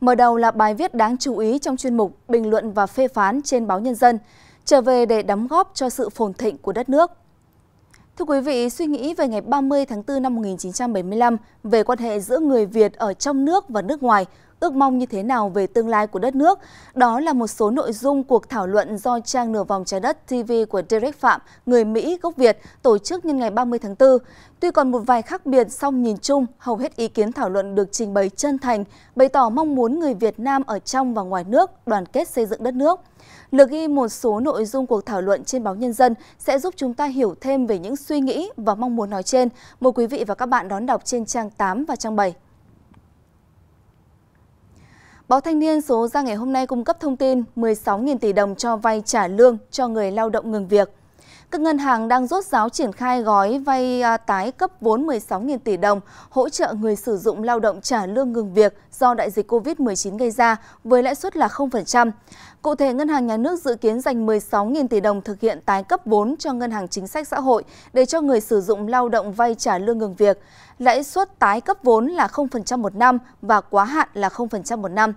Mở đầu là bài viết đáng chú ý trong chuyên mục Bình luận và phê phán trên báo Nhân dân, trở về để đóng góp cho sự phồn thịnh của đất nước. Thưa quý vị, suy nghĩ về ngày 30 tháng 4 năm 1975 về quan hệ giữa người Việt ở trong nước và nước ngoài ước mong như thế nào về tương lai của đất nước. Đó là một số nội dung cuộc thảo luận do trang nửa vòng trái đất TV của Derek Phạm, người Mỹ gốc Việt, tổ chức nhân ngày 30 tháng 4. Tuy còn một vài khác biệt, song nhìn chung, hầu hết ý kiến thảo luận được trình bày chân thành, bày tỏ mong muốn người Việt Nam ở trong và ngoài nước đoàn kết xây dựng đất nước. Lược ghi một số nội dung cuộc thảo luận trên báo Nhân dân sẽ giúp chúng ta hiểu thêm về những suy nghĩ và mong muốn nói trên. Mời quý vị và các bạn đón đọc trên trang 8 và trang 7. Báo Thanh niên số ra ngày hôm nay cung cấp thông tin 16.000 tỷ đồng cho vay trả lương cho người lao động ngừng việc. Các ngân hàng đang rốt ráo triển khai gói vay à, tái cấp vốn 16.000 tỷ đồng hỗ trợ người sử dụng lao động trả lương ngừng việc do đại dịch COVID-19 gây ra với lãi suất là 0%. Cụ thể, Ngân hàng Nhà nước dự kiến dành 16.000 tỷ đồng thực hiện tái cấp vốn cho Ngân hàng Chính sách Xã hội để cho người sử dụng lao động vay trả lương ngừng việc lãi suất tái cấp vốn là 0% một năm và quá hạn là 0% một năm.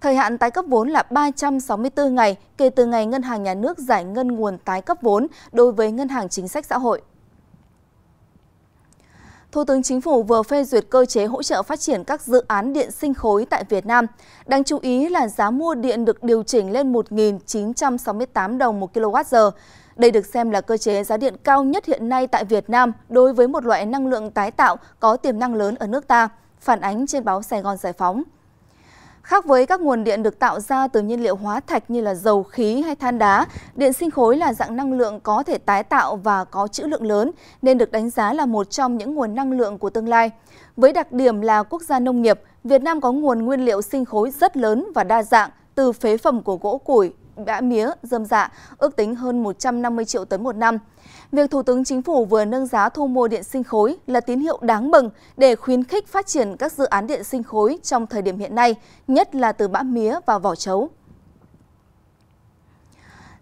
Thời hạn tái cấp vốn là 364 ngày kể từ ngày Ngân hàng Nhà nước giải ngân nguồn tái cấp vốn đối với Ngân hàng Chính sách Xã hội. Thủ tướng Chính phủ vừa phê duyệt cơ chế hỗ trợ phát triển các dự án điện sinh khối tại Việt Nam. Đáng chú ý là giá mua điện được điều chỉnh lên 1.968 đồng một kWh. Đây được xem là cơ chế giá điện cao nhất hiện nay tại Việt Nam đối với một loại năng lượng tái tạo có tiềm năng lớn ở nước ta, phản ánh trên báo Sài Gòn Giải Phóng. Khác với các nguồn điện được tạo ra từ nhiên liệu hóa thạch như là dầu khí hay than đá, điện sinh khối là dạng năng lượng có thể tái tạo và có trữ lượng lớn nên được đánh giá là một trong những nguồn năng lượng của tương lai. Với đặc điểm là quốc gia nông nghiệp, Việt Nam có nguồn nguyên liệu sinh khối rất lớn và đa dạng từ phế phẩm của gỗ củi bã mía, dơm dạ, ước tính hơn 150 triệu tấn một năm. Việc Thủ tướng Chính phủ vừa nâng giá thu mua điện sinh khối là tín hiệu đáng mừng để khuyến khích phát triển các dự án điện sinh khối trong thời điểm hiện nay, nhất là từ bã mía và vỏ chấu.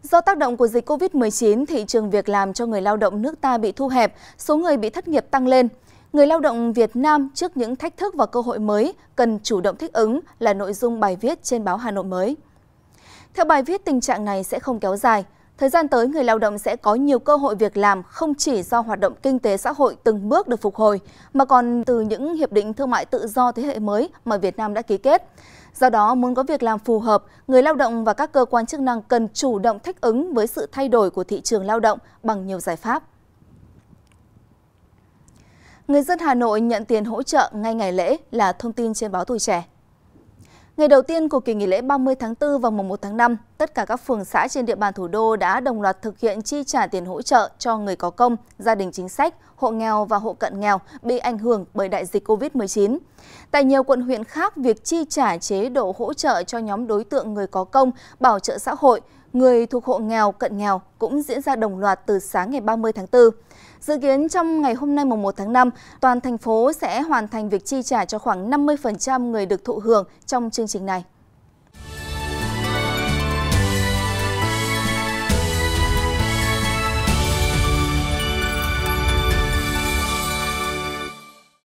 Do tác động của dịch COVID-19, thị trường việc làm cho người lao động nước ta bị thu hẹp, số người bị thất nghiệp tăng lên. Người lao động Việt Nam trước những thách thức và cơ hội mới cần chủ động thích ứng là nội dung bài viết trên báo Hà Nội mới. Theo bài viết, tình trạng này sẽ không kéo dài. Thời gian tới, người lao động sẽ có nhiều cơ hội việc làm không chỉ do hoạt động kinh tế xã hội từng bước được phục hồi, mà còn từ những hiệp định thương mại tự do thế hệ mới mà Việt Nam đã ký kết. Do đó, muốn có việc làm phù hợp, người lao động và các cơ quan chức năng cần chủ động thích ứng với sự thay đổi của thị trường lao động bằng nhiều giải pháp. Người dân Hà Nội nhận tiền hỗ trợ ngay ngày lễ là thông tin trên báo Tuổi Trẻ. Ngày đầu tiên của kỳ nghỉ lễ 30 tháng 4 và mùng 1 tháng 5, tất cả các phường xã trên địa bàn thủ đô đã đồng loạt thực hiện chi trả tiền hỗ trợ cho người có công, gia đình chính sách, hộ nghèo và hộ cận nghèo bị ảnh hưởng bởi đại dịch COVID-19. Tại nhiều quận huyện khác, việc chi trả chế độ hỗ trợ cho nhóm đối tượng người có công, bảo trợ xã hội người thuộc hộ nghèo cận nghèo cũng diễn ra đồng loạt từ sáng ngày 30 tháng 4. Dự kiến trong ngày hôm nay mùng 1 tháng 5, toàn thành phố sẽ hoàn thành việc chi trả cho khoảng 50% người được thụ hưởng trong chương trình này.